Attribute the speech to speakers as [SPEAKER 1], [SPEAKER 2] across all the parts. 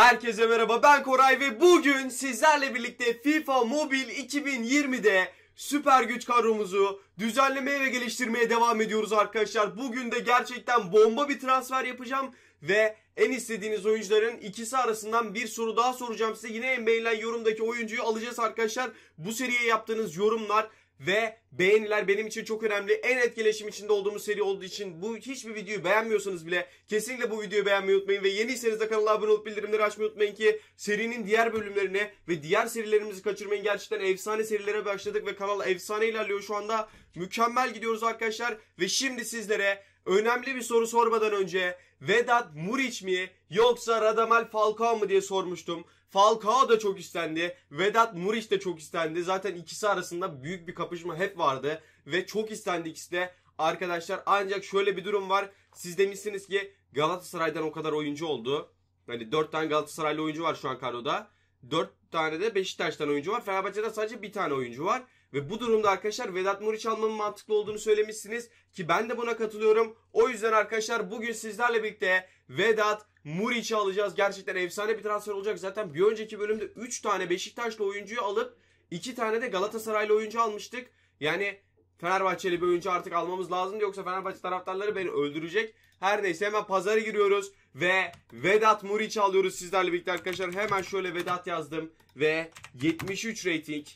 [SPEAKER 1] Herkese merhaba ben Koray ve bugün sizlerle birlikte FIFA Mobile 2020'de süper güç kadromuzu düzenlemeye ve geliştirmeye devam ediyoruz arkadaşlar. Bugün de gerçekten bomba bir transfer yapacağım ve en istediğiniz oyuncuların ikisi arasından bir soru daha soracağım size. Yine en beğenilen yorumdaki oyuncuyu alacağız arkadaşlar. Bu seriye yaptığınız yorumlar ve beğeniler benim için çok önemli. En etkileşim içinde olduğumuz seri olduğu için bu hiçbir videoyu beğenmiyorsanız bile kesinlikle bu videoyu beğenmeyi unutmayın ve yeniyseniz de kanala abone olup bildirimleri açmayı unutmayın ki serinin diğer bölümlerini ve diğer serilerimizi kaçırmayın. Gerçekten efsane serilere başladık ve kanal efsane ilerliyor şu anda. Mükemmel gidiyoruz arkadaşlar ve şimdi sizlere önemli bir soru sormadan önce Vedat Muriç mi yoksa Radamel Falcao mı diye sormuştum. Falcao da çok istendi. Vedat Muriç de çok istendi. Zaten ikisi arasında büyük bir kapışma hep vardı. Ve çok istendi ikisi de arkadaşlar. Ancak şöyle bir durum var. Siz demişsiniz ki Galatasaray'dan o kadar oyuncu oldu. Hani 4 tane Galatasaraylı oyuncu var şu an kadroda. 4 tane de Beşiktaş'tan oyuncu var. Fenerbahçe'de sadece bir tane oyuncu var. Ve bu durumda arkadaşlar Vedat Muriç almanın mantıklı olduğunu söylemişsiniz ki ben de buna katılıyorum. O yüzden arkadaşlar bugün sizlerle birlikte Vedat Muriç'i alacağız. Gerçekten efsane bir transfer olacak. Zaten bir önceki bölümde 3 tane Beşiktaşlı oyuncuyu alıp 2 tane de Galatasaraylı oyuncu almıştık. Yani Fenerbahçeli bir oyuncu artık almamız lazım yoksa Fenerbahçe taraftarları beni öldürecek. Her neyse hemen pazarı giriyoruz ve Vedat Muriç alıyoruz sizlerle birlikte arkadaşlar. Hemen şöyle Vedat yazdım ve 73 rating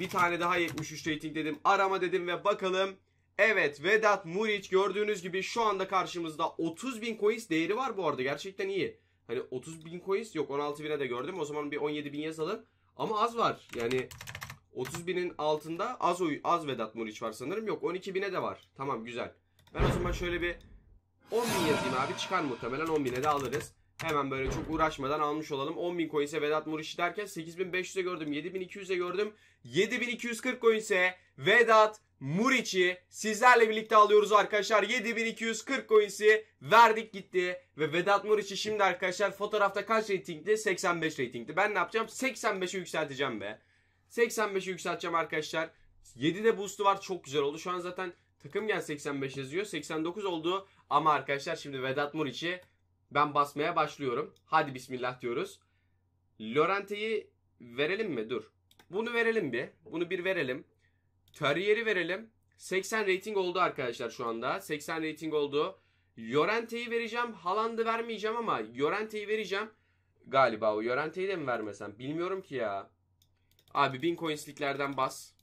[SPEAKER 1] bir tane daha 73 rating dedim. Arama dedim ve bakalım. Evet Vedat Muriç gördüğünüz gibi şu anda karşımızda 30 bin coins değeri var bu arada gerçekten iyi. Hani 30 bin coins yok 16 bine de gördüm o zaman bir 17 bin yazalım. Ama az var yani 30 binin altında az oy az Vedat Muriç var sanırım. Yok 12 bine de var. Tamam güzel. Ben o zaman şöyle bir 10 bin yazayım abi. Çıkar muhtemelen 10 bine de alırız. Hemen böyle çok uğraşmadan almış olalım. 10 bin coinse Vedat Muriç derken 8500'e gördüm. 7200'e gördüm. 7240 coinse Vedat Muriç'i sizlerle birlikte alıyoruz arkadaşlar. 7240 coins'i verdik gitti. Ve Vedat Muriç'i şimdi arkadaşlar fotoğrafta kaç reytingli? 85 reytingli. Ben ne yapacağım? 85'e yükselteceğim be. 85'e yükselteceğim arkadaşlar. 7'de boost'u var çok güzel oldu. Şu an zaten takım gel 85 yazıyor. 89 oldu ama arkadaşlar şimdi Vedat Muriç'i ben basmaya başlıyorum. Hadi bismillah diyoruz. Lorente'yi verelim mi? Dur. Bunu verelim bir. Bunu bir verelim. Terrier'i verelim. 80 rating oldu arkadaşlar şu anda. 80 rating oldu. Llorente'yi vereceğim. Haaland'ı vermeyeceğim ama Llorente'yi vereceğim. Galiba o Llorente'yi de mi vermesem? Bilmiyorum ki ya. Abi 1000 coinsliklerden bas.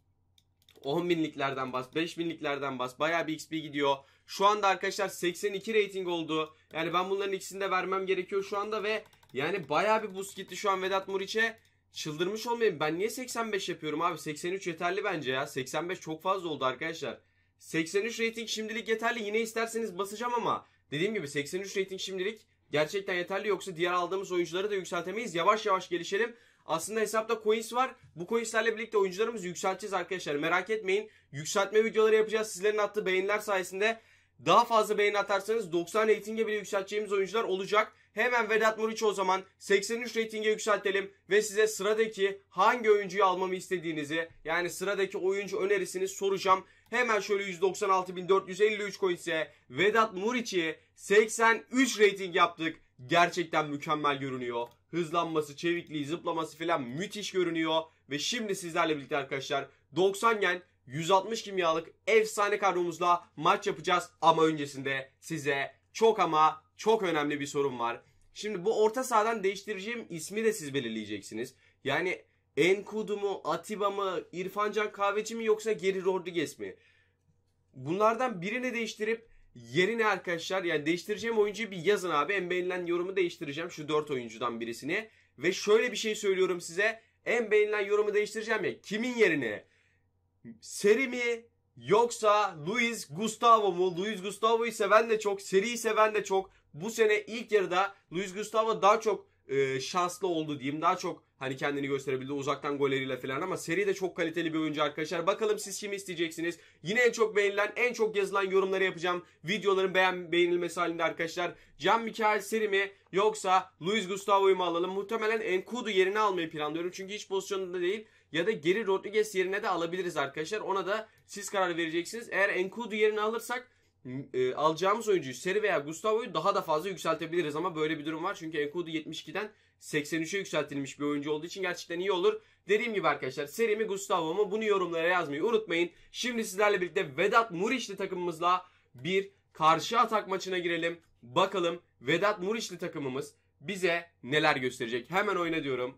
[SPEAKER 1] 10 binliklerden bas, 5 binliklerden bas. Baya bir XP gidiyor. Şu anda arkadaşlar 82 rating oldu. Yani ben bunların ikisini de vermem gerekiyor şu anda ve yani baya bir boost gitti şu an Vedat Muriç'e. Çıldırmış olmayayım. Ben niye 85 yapıyorum abi? 83 yeterli bence ya. 85 çok fazla oldu arkadaşlar. 83 rating şimdilik yeterli. Yine isterseniz basacağım ama dediğim gibi 83 rating şimdilik gerçekten yeterli. Yoksa diğer aldığımız oyuncuları da yükseltemeyiz. Yavaş yavaş gelişelim. Aslında hesapta coins var. Bu coinslerle birlikte oyuncularımızı yükselteceğiz arkadaşlar. Merak etmeyin. Yükseltme videoları yapacağız. Sizlerin attığı beğeniler sayesinde daha fazla beğeni atarsanız 90 reytinge bile yükselteceğimiz oyuncular olacak. Hemen Vedat Muriç'i o zaman 83 reytinge yükseltelim ve size sıradaki hangi oyuncuyu almamı istediğinizi yani sıradaki oyuncu önerisini soracağım. Hemen şöyle 196.453 coins'e Vedat Muriç'i 83 reyting yaptık. Gerçekten mükemmel görünüyor hızlanması, çevikliği, zıplaması falan müthiş görünüyor. Ve şimdi sizlerle birlikte arkadaşlar 90 yen 160 kimyalık efsane kadromuzla maç yapacağız. Ama öncesinde size çok ama çok önemli bir sorum var. Şimdi bu orta sahadan değiştireceğim ismi de siz belirleyeceksiniz. Yani Enkudu mu, Atiba mı, İrfancan Kahveci mi yoksa Geri Rodriguez mi? Bunlardan birini değiştirip Yerine arkadaşlar yani değiştireceğim oyuncuyu bir yazın abi. En beğenilen yorumu değiştireceğim şu 4 oyuncudan birisini. Ve şöyle bir şey söylüyorum size. En beğenilen yorumu değiştireceğim ya. Kimin yerine? Seri mi? Yoksa Luis Gustavo mu? Luis Gustavo'yu seven de çok, seriyi seven de çok. Bu sene ilk yarıda Luis Gustavo daha çok e, şanslı oldu diyeyim. Daha çok hani kendini gösterebildi uzaktan golleriyle falan ama seri de çok kaliteli bir oyuncu arkadaşlar. Bakalım siz kimi isteyeceksiniz. Yine en çok beğenilen, en çok yazılan yorumları yapacağım. Videoların beğen beğenilmesi halinde arkadaşlar. Can Mikael Seri mi yoksa Luis Gustavo'yu mu alalım? Muhtemelen Enkudu yerine almayı planlıyorum. Çünkü hiç pozisyonunda değil. Ya da geri Rodriguez yerine de alabiliriz arkadaşlar. Ona da siz karar vereceksiniz. Eğer Enkudu yerine alırsak e, alacağımız oyuncuyu Seri veya Gustavo'yu daha da fazla yükseltebiliriz ama böyle bir durum var. Çünkü Enkudu 72'den 83'e yükseltilmiş bir oyuncu olduğu için gerçekten iyi olur. Dediğim gibi arkadaşlar Seri mi Gustavo mu bunu yorumlara yazmayı unutmayın. Şimdi sizlerle birlikte Vedat Muriçli takımımızla bir karşı atak maçına girelim. Bakalım Vedat Muriçli takımımız bize neler gösterecek. Hemen oyna diyorum.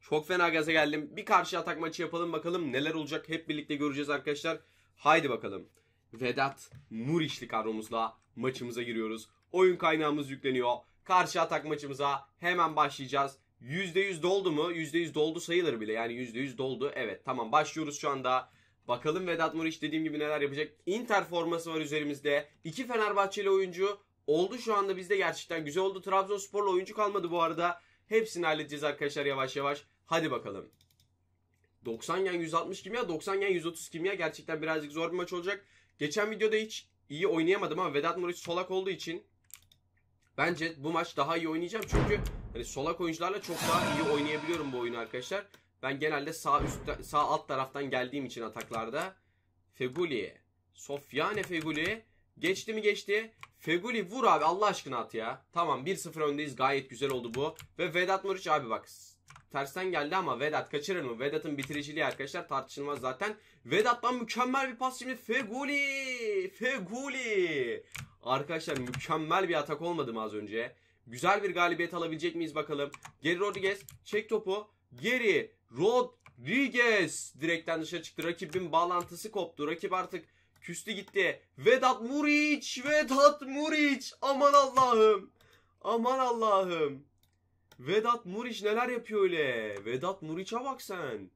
[SPEAKER 1] Çok fena gaza geldim. Bir karşı atak maçı yapalım bakalım neler olacak. Hep birlikte göreceğiz arkadaşlar. Haydi bakalım. Vedat Muriçli kadromuzla maçımıza giriyoruz. Oyun kaynağımız yükleniyor. Karşı atak maçımıza hemen başlayacağız. %100 doldu mu? %100 doldu sayılır bile. Yani %100 doldu. Evet tamam başlıyoruz şu anda. Bakalım Vedat Muriç dediğim gibi neler yapacak. Inter forması var üzerimizde. İki Fenerbahçeli oyuncu oldu şu anda bizde gerçekten güzel oldu. Trabzonsporlu oyuncu kalmadı bu arada. Hepsini halledeceğiz arkadaşlar yavaş yavaş. Hadi bakalım. 90 gen 160 kimya, 90 gen 130 kimya gerçekten birazcık zor bir maç olacak. Geçen videoda hiç iyi oynayamadım ama Vedat Muriç solak olduğu için bence bu maç daha iyi oynayacağım. Çünkü hani solak oyuncularla çok daha iyi oynayabiliyorum bu oyunu arkadaşlar. Ben genelde sağ üst sağ alt taraftan geldiğim için ataklarda Feguli, Sofyane Feguli geçti mi geçti. Feguli vur abi Allah aşkına at ya. Tamam 1-0 öndeyiz gayet güzel oldu bu. Ve Vedat Muriç abi bak Tersten geldi ama Vedat kaçırır mı? Vedat'ın bitiriciliği arkadaşlar tartışılmaz zaten. Vedat'tan mükemmel bir pas şimdi Feguli! Feguli! Arkadaşlar mükemmel bir atak olmadı mı az önce? Güzel bir galibiyet alabilecek miyiz bakalım? Geri Rodriguez çek topu. Geri Rodriguez direkten dışarı çıktı. Rakibin bağlantısı koptu. Rakip artık küstü gitti. Vedat Muriç! Vedat Muriç! Aman Allah'ım! Aman Allah'ım! Vedat Muriç neler yapıyor öyle? Vedat Muriç'e bak sen.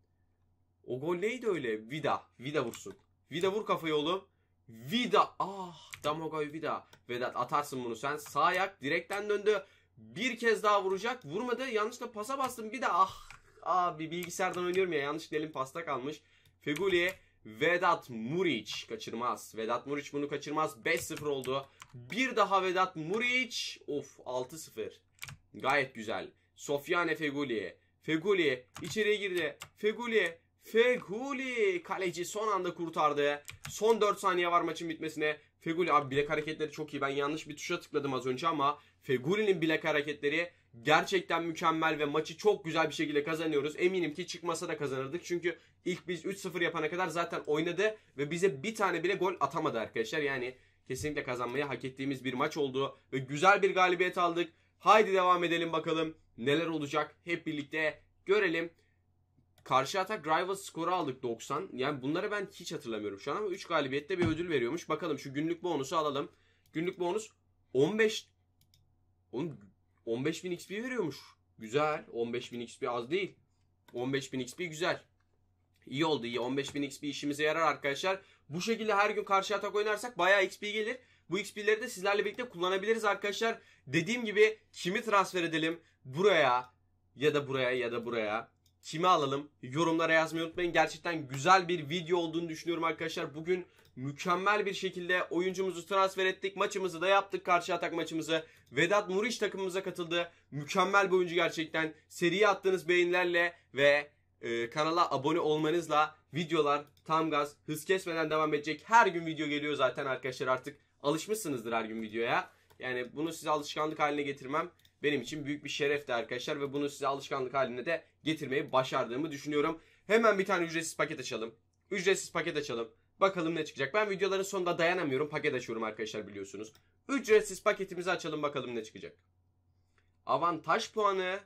[SPEAKER 1] O gol neydi öyle? Vida. Vida vursun. Vida vur kafayı oğlum. Vida. Ah Damogay Vida. Vedat atarsın bunu sen. Sağ ayak direkten döndü. Bir kez daha vuracak. Vurmadı. Yanlışla pasa bastım. Bir de ah. Abi bilgisayardan oynuyorum ya. Yanlış elim pasta kalmış. Feguli. Vedat Muriç kaçırmaz. Vedat Muriç bunu kaçırmaz. 5-0 oldu. Bir daha Vedat Muriç. Of 6-0. Gayet güzel. Sofyane Feguli. Feguli içeriye girdi. Feguli. Feguli. Kaleci son anda kurtardı. Son 4 saniye var maçın bitmesine. Feguli abi bilek hareketleri çok iyi. Ben yanlış bir tuşa tıkladım az önce ama Feguli'nin bilek hareketleri gerçekten mükemmel ve maçı çok güzel bir şekilde kazanıyoruz. Eminim ki çıkmasa da kazanırdık. Çünkü ilk biz 3-0 yapana kadar zaten oynadı ve bize bir tane bile gol atamadı arkadaşlar. Yani kesinlikle kazanmayı hak ettiğimiz bir maç oldu ve güzel bir galibiyet aldık. Haydi devam edelim bakalım neler olacak hep birlikte görelim. Karşı atak Rivals skoru aldık 90. Yani bunları ben hiç hatırlamıyorum şu an ama 3 galibiyette bir ödül veriyormuş. Bakalım şu günlük bonusu alalım. Günlük bonus 15 15.000 XP veriyormuş. Güzel. 15.000 XP az değil. 15.000 XP güzel. İyi oldu iyi. 15.000 XP işimize yarar arkadaşlar. Bu şekilde her gün karşı atak oynarsak bayağı XP gelir. Bu XP'leri de sizlerle birlikte kullanabiliriz arkadaşlar. Dediğim gibi kimi transfer edelim? Buraya ya da buraya ya da buraya kimi alalım? Yorumlara yazmayı unutmayın. Gerçekten güzel bir video olduğunu düşünüyorum arkadaşlar. Bugün mükemmel bir şekilde oyuncumuzu transfer ettik. Maçımızı da yaptık. Karşı atak maçımızı. Vedat Muriç takımımıza katıldı. Mükemmel bir oyuncu gerçekten. Seriye attığınız beğenilerle ve e, kanala abone olmanızla videolar tam gaz hız kesmeden devam edecek. Her gün video geliyor zaten arkadaşlar artık alışmışsınızdır her gün videoya. Yani bunu size alışkanlık haline getirmem benim için büyük bir şerefti arkadaşlar ve bunu size alışkanlık haline de getirmeyi başardığımı düşünüyorum. Hemen bir tane ücretsiz paket açalım. Ücretsiz paket açalım. Bakalım ne çıkacak. Ben videoların sonunda dayanamıyorum. Paket açıyorum arkadaşlar biliyorsunuz. Ücretsiz paketimizi açalım bakalım ne çıkacak. Avantaj puanı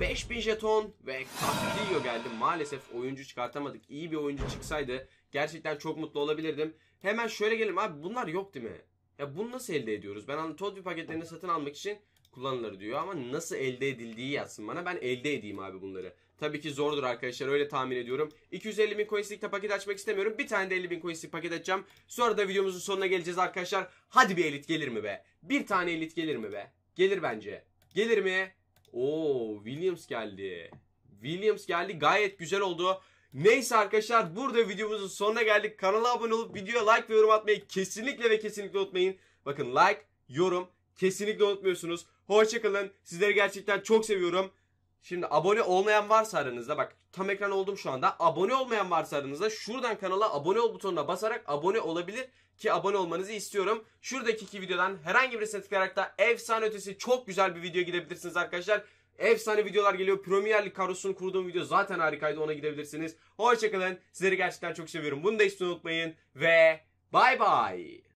[SPEAKER 1] 5000 jeton ve Castillo geldi. Maalesef oyuncu çıkartamadık. İyi bir oyuncu çıksaydı gerçekten çok mutlu olabilirdim. Hemen şöyle gelelim abi bunlar yok değil mi? Ya bunu nasıl elde ediyoruz? Ben hani Todvi paketlerini satın almak için kullanılır diyor ama nasıl elde edildiği yazsın bana. Ben elde edeyim abi bunları. Tabii ki zordur arkadaşlar öyle tahmin ediyorum. 250 bin coinslik paket açmak istemiyorum. Bir tane de 50 bin coinslik paket açacağım. Sonra da videomuzun sonuna geleceğiz arkadaşlar. Hadi bir elit gelir mi be? Bir tane elit gelir mi be? Gelir bence. Gelir mi? Oo Williams geldi. Williams geldi gayet güzel oldu. Neyse arkadaşlar burada videomuzun sonuna geldik. Kanala abone olup videoya like ve yorum atmayı kesinlikle ve kesinlikle unutmayın. Bakın like, yorum kesinlikle unutmuyorsunuz. Hoşçakalın. Sizleri gerçekten çok seviyorum. Şimdi abone olmayan varsa aranızda bak tam ekran oldum şu anda. Abone olmayan varsa aranızda şuradan kanala abone ol butonuna basarak abone olabilir ki abone olmanızı istiyorum. Şuradaki iki videodan herhangi birisine tıklayarak da efsane ötesi çok güzel bir video gidebilirsiniz arkadaşlar. Efsane videolar geliyor. Premier League kadrosunu kurduğum video zaten harikaydı. Ona gidebilirsiniz. Hoşçakalın. Sizleri gerçekten çok seviyorum. Bunu da hiç unutmayın. Ve bay bay.